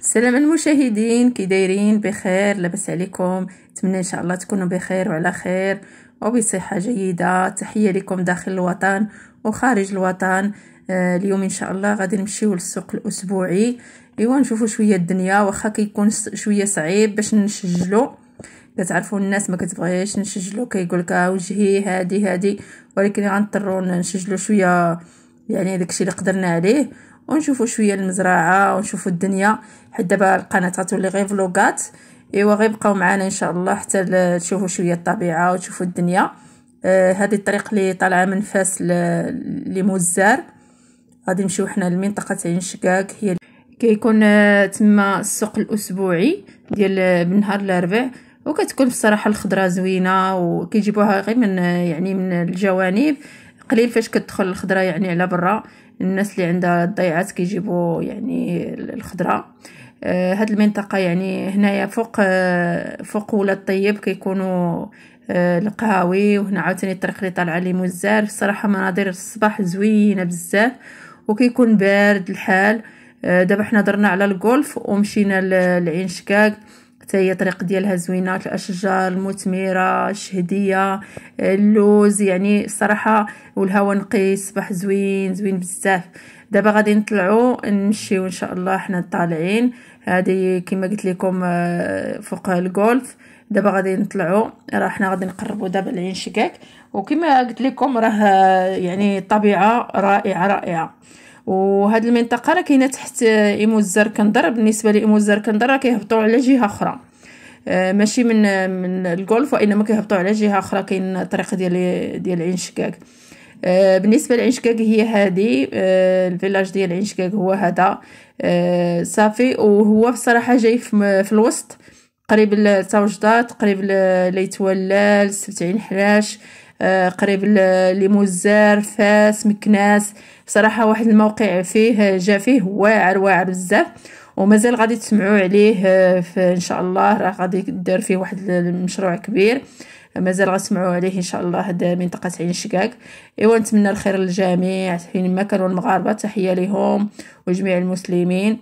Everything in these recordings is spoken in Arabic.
السلام المشاهدين كي دايرين بخير لاباس عليكم نتمنى ان شاء الله تكونوا بخير وعلى خير وبصحه جيده تحيه لكم داخل الوطن وخارج الوطن آه اليوم ان شاء الله غادي نمشيو للسوق الاسبوعي ايوا نشوفوا شويه الدنيا واخا كيكون شويه صعيب باش نسجلوا كتعرفوا الناس ما كتبغيش نسجلوا كيقول لك آه، وجهي هادي هادي ولكن غنضطروا نسجلوا شويه يعني داكشي اللي قدرنا عليه ونشوفوا شويه المزرعه ونشوفوا الدنيا حيت دابا القناه غتولي غير فلوغات ايوا غيبقاو معنا ان شاء الله حتى تشوفوا شويه الطبيعه وتشوفوا الدنيا آه هذه الطريق اللي طالعه من فاس لموزار غادي نمشيو حنا لمنطقه عين شقاق هي كيكون آه تما السوق الاسبوعي ديال من آه، نهار الاربع وكتكون بصراحه الخضره زوينه وكيجيبوها غير من آه، يعني من الجوانب قليل فاش كتدخل الخضره يعني على برا الناس اللي عندها الضيعات كيجيبوا يعني الخضره آه، هاد المنطقه يعني هنايا فوق آه، فوق ولا الطيب كيكونوا آه، القهاوي وهنا عاوتاني الطريق اللي طالعه لي مزار الصراحه مناظر الصباح زوينه بزاف وكيكون بارد الحال دابا حنا درنا على الجولف ومشينا لعين شكاك حتى هي طريق ديالها زوينه الاشجار المثمره الشهديه اللوز يعني الصراحه والهواء نقي الصباح زوين زوين بزاف دابا غادي نطلعوا نمشيو ان شاء الله حنا طالعين هذه كما قلت لكم آه، فوق الجولف دابا غادي نطلعوا راه حنا غادي نقربوا دابا العين شكاك وكما قلت لكم راه يعني طبيعه رائعه رائعه وهاد المنطقه راه كاينه تحت ايمو الزركندر بالنسبه لايمو الزركندر راه كيهبطوا على جهه اخرى آه، ماشي من من الجولف وانما كيهبطوا على جهه اخرى كاين طريق ديال ديال عين شكاك آه، بالنسبه لعين شكاك هي هذه آه، الفيلاج ديال عين شكاك هو هذا صافي وهو بصراحه جاي في الوسط قريب لتوجدات قريب ليتولال سبت عين حلاش آه، قريب لموزار فاس مكناس صراحة واحد الموقع فيه جا فيه واعر واعر بزاف ومازال غادي تسمعوا عليه آه، ان شاء الله راه غادي دار فيه واحد المشروع كبير مازال غنسمعوا عليه ان شاء الله هذا منطقه عين شقاق ايوا نتمنى الخير للجميع حين ما كانوا المغاربه تحيه لهم وجميع المسلمين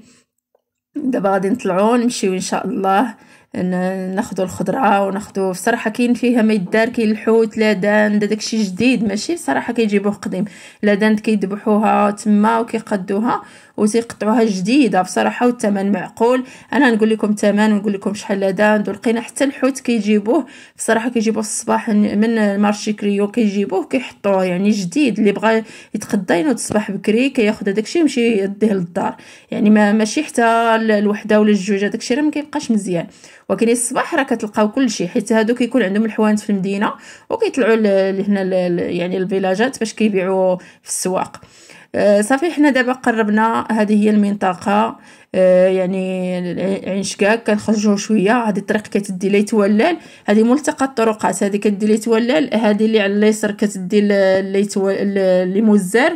دابا غادي نطلعوا نمشيو ان شاء الله ناخذوا الخضره وناخذوا بصراحه كاين فيها ما يدار كاين الحوت لا داند داكشي جديد ماشي بصراحه كيجيبوه قديم لا داند كيذبحوها تما وكيقدوها وتيقطعوها جديده بصراحه والثمن معقول انا نقول لكم الثمن ونقول لكم شحال لا داند ولقينا حتى الحوت كيجيبوه بصراحه كيجيبوه الصباح من المارشي كريو كيجيبوه كيحطوه يعني جديد اللي بغى يتغدى ينوض الصباح بكري كياخذ داكشي ويمشي يديه للدار يعني ما ماشي حتى الوحده ولا الجوج داكشي راه ما كيبقاش مزيان ولكن الصباح راه كتلقاو كلشي حيت هادو كيكون عندهم الحوانت في المدينه وكيطلعوا لهنا يعني الفيلاجات باش كيبيعوا في السواق آه، صافي حنا دابا قربنا هذه هي المنطقه آه، يعني عين شكاك كنخرجوا شويه هذه الطريق كتدي ليتولال هذه ملتقى الطرقات هذه كتدي ليتولال هذه اللي على اليسر كتدي ليتولال لمزار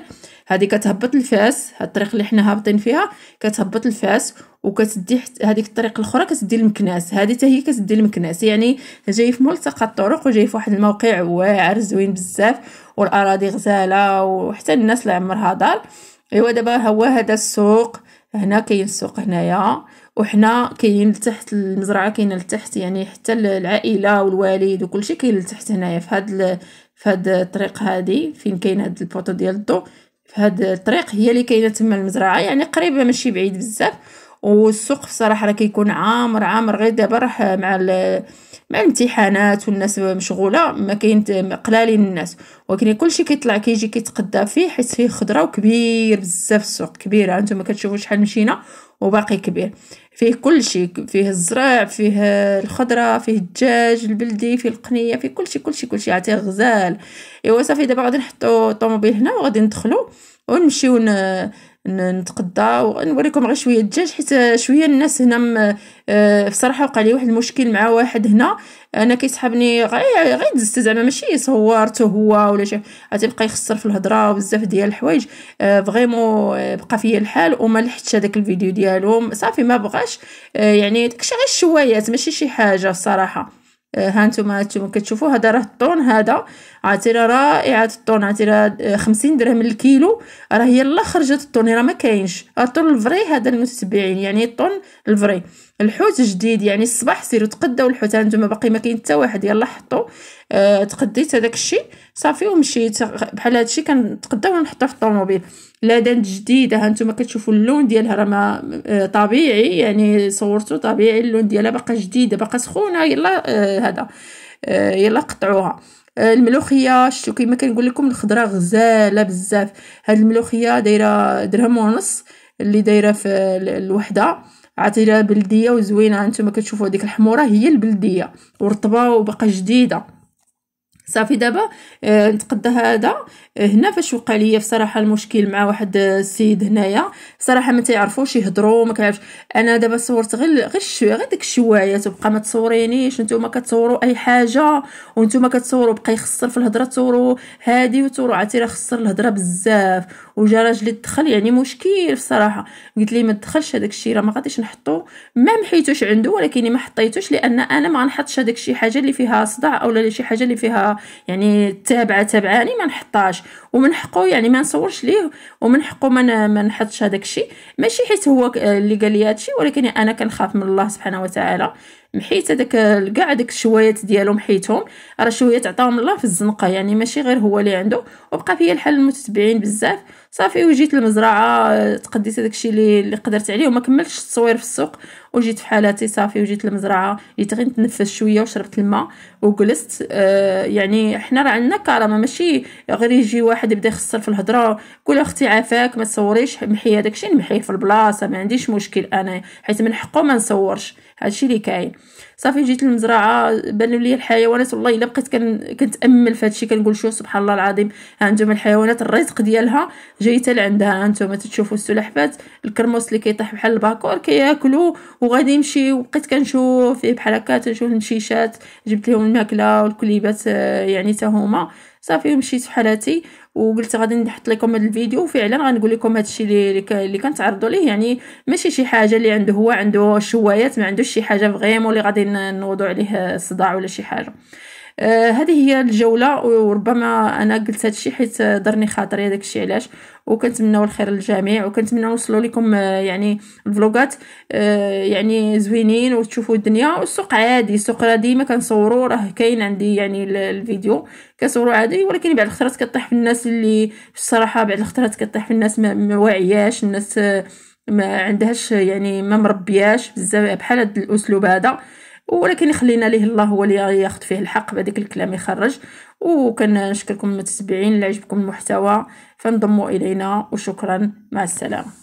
هذه كتهبط الفاس هاد الطريق اللي حنا هابطين فيها كتهبط الفاس وكتدي هذيك الطريق الاخرى كتدي المكناس هذه حتى هي كتدي المكناس يعني جاي في ملتقى الطرق وجاي في واحد الموقع واعر زوين بزاف والاراضي غزاله وحتى الناس اللي عمرها دار ايوا دابا هو هذا السوق هنا كاين السوق هنايا وحنا كاين لتحت المزرعه كاينه لتحت يعني حتى العائله والوالد شيء كاين لتحت هنايا في هاد في هاد الطريق هادي فين كاين هاد البوطو ديال الضو فهاد الطريق هي اللي كاينه تما المزرعه يعني قريبه ماشي بعيد بزاف والسوق صراحة راه كيكون عامر عامر غير دابا راه مع مع الامتحانات والناس مشغوله ما كاين قلالين الناس ولكن كلشي كيطلع كيجي كيتقدا فيه حيت فيه خضره وكبير بزاف السوق كبير هانتوما كتشوفوا شحال مشينا وباقي كبير فيه كلشي فيه الزرع فيه الخضره فيه الدجاج البلدي فيه القنيه فيه كلشي كلشي كلشي عطيه غزال ايوا صافي دابا غادي نحطو الطوموبيل هنا وغادي ندخلو ونمشيو نتقدا ونوريكم غير شويه الدجاج حيت شويه الناس هنا آه، بصراحه وقع لي واحد المشكل مع واحد هنا انا كيسحبني غير غير دزت زعما ماشي صورته هو ولا شي غتبقى يخسر في الهضره وبزاف ديال الحوايج آه، فريمون آه، بقى فيا الحال وما لحقتش هذاك الفيديو ديالهم صافي ما بغاش يعني داكشي غير الشوايات ماشي شي حاجه الصراحه هانتوما هانتوما كتشوفوا هذا راه الطون هذا عطيره رائعه الطون عطيره آه، 50 درهم الكيلو راه الله خرجت الطون راه ما كاينش الطون الفري هذا المتتبعين يعني الطون الفري الحوت جديد يعني الصباح سيروا تقداو الحوت هانتوما باقي ما كاين حتى واحد يلا حطوا أه، تقديت هذاك الشيء صافي ومشيت بحال هذا الشيء كنتقدا ونحطها في الطوموبيل دانت جديده ها نتوما كتشوفوا اللون ديالها راه ما أه، طبيعي يعني صورته طبيعي اللون ديالها باقا جديده باقا سخونه يلا أه، هذا أه يلا قطعوها الملوخيه شتو كيما كنقول لكم الخضره غزاله بزاف هاد الملوخيه دايره درهم ونص اللي دايره في الوحده عطيره بلديه وزوينه انتما كتشوفوا هذيك الحموره هي البلديه ورطبه وباقا جديده صافي دابا أه نتقدى هذا آه، هنا فاش وقع ليا بصراحه المشكل مع واحد السيد هنايا صراحه ما تيعرفوش يهضروا ما كيعرفش انا دابا صورت غير غير الشو غير ديك الشوايه تبقى ما تصورينيش نتوما كتصوروا اي حاجه وانتوما كتصوروا بقى يخسر في الهضره تصوروا هادي وتصوروا عرفتي راه خسر الهضره بزاف وجا راجلي دخل يعني مشكل بصراحه قلت ليه ما تدخلش هذاك الشيء راه ما غاديش نحطو ما محيتوش عنده ولكن ما حطيتوش لان انا ما غنحطش هذاك الشيء حاجه اللي فيها صداع اولا شي حاجه اللي فيها يعني تابعه تابعاني يعني ما نحطاش ومن حقه يعني ما نصورش ليه ومن حقه ما ما نحطش هذاك الشيء ماشي حيت هو اللي قال لي هذا الشيء ولكن انا كنخاف من الله سبحانه وتعالى محيت هذاك كاع داك الشوايات ديالهم حيتهم راه شويه عطاهم الله في الزنقه يعني ماشي غير هو اللي عنده وبقى فيا الحال المتتبعين بزاف صافي وجيت المزرعه تقديت هذاك الشيء اللي قدرت عليه وما كملتش التصوير في السوق وجيت في حالاتي صافي وجيت المزرعه جيت غير نتنفس شويه وشربت الماء وجلست آه يعني حنا راه عندنا كرامه ماشي غير يجي واحد يبدا يخسر في الهضره كل اختي عافاك ما تصوريش محي هذاك الشيء نمحيه في البلاصه ما عنديش مشكل انا حيت من حقه ما نصورش هادشي اللي كاين صافي جيت للمزرعه بانوا لي الحيوانات والله الا بقيت كن كنتامل في هادشي كنقول شوف سبحان الله العظيم ها انتم الحيوانات الرزق ديالها جايته لعندها لعندها انتم تشوفوا السلحفات الكرموس اللي كيطيح بحال الباكور كياكلوا وغادي يمشي وبقيت كنشوف فيه بحال هكا تنشوف المشيشات جبت لهم الماكله والكليبات آه، يعني حتى هما صافي ومشيت في حالاتي وقلت غادي نحط لكم هذا الفيديو وفعلا غنقول لكم هذا الشيء اللي اللي كنتعرضوا ليه يعني ماشي شي حاجه اللي عنده هو عنده شوايات ما عندوش شي حاجه فريمون اللي غادي نوضوا عليه الصداع ولا شي حاجه آه، هذه هي الجوله وربما انا قلت هذا الشيء حيت درني خاطري هذاك الشيء علاش وكنتمناو الخير للجميع وكنتمنى نوصلوا لكم آه، يعني الفلوغات آه، يعني زوينين وتشوفوا الدنيا والسوق عادي السوق راه ديما كنصوروا راه كاين عندي يعني الفيديو كنصوروا عادي ولكن بعض الخطرات كطيح في الناس اللي الصراحه بعض الخطرات كطيح في الناس ما واعياش الناس ما عندهاش يعني ما مربياش بزاف بحال هذا الاسلوب هذا ولكن خلينا ليه الله هو اللي ياخذ فيه الحق بهذاك الكلام يخرج وكنشكركم المتتبعين اللي عجبكم المحتوى فانضموا الينا وشكرا مع السلامه